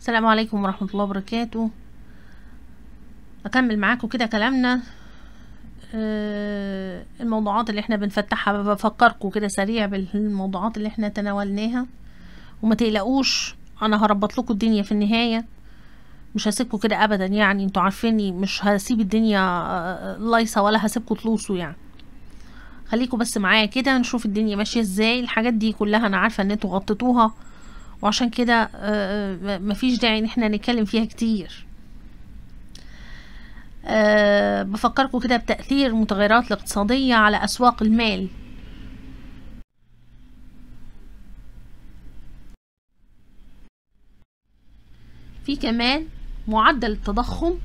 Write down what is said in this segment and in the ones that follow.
السلام عليكم ورحمة الله وبركاته أكمل معاكم كده كلامنا آه، الموضوعات اللي احنا بنفتحها بفكركم كده سريع بالموضوعات اللي احنا تناولناها وما تقلقوش انا هربط لكم الدنيا في النهاية مش هسيبكم كده ابدا يعني انتوا عارفيني مش هسيب الدنيا آه، لايصة ولا هسيبكم تلوصوا يعني خليكم بس معايا كده نشوف الدنيا ماشية ازاي الحاجات دي كلها انا عارفة ان انتوا غطيتوها وعشان كده آه، آه، مفيش داعي ان احنا نتكلم فيها كتير آه، بفكركم كده بتأثير المتغيرات الاقتصادية على أسواق المال في كمان معدل التضخم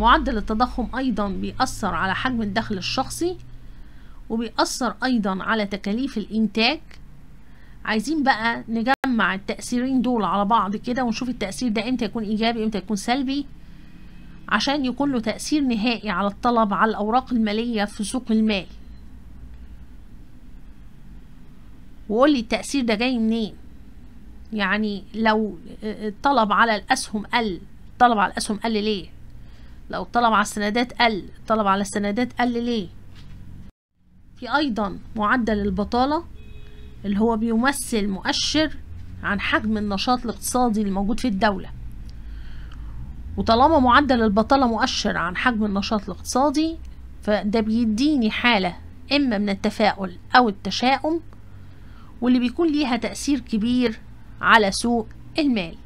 معدل التضخم أيضا بيأثر على حجم الدخل الشخصي وبيأثر أيضا على تكاليف الإنتاج عايزين بقى نجرب نجمع التأثيرين دول على بعض كده ونشوف التأثير ده امتى يكون إيجابي امتى يكون سلبي عشان يكون له تأثير نهائي على الطلب على الأوراق المالية في سوق المال وقول لي التأثير ده جاي منين يعني لو الطلب على الأسهم قل الطلب على الأسهم قل ليه لو الطلب على السندات قل الطلب على السندات قل ليه في أيضا معدل البطالة اللي هو بيمثل مؤشر عن حجم النشاط الاقتصادي الموجود في الدولة وطالما معدل البطالة مؤشر عن حجم النشاط الاقتصادي فده بيديني حالة إما من التفاؤل أو التشاؤم واللي بيكون ليها تأثير كبير على سوق المال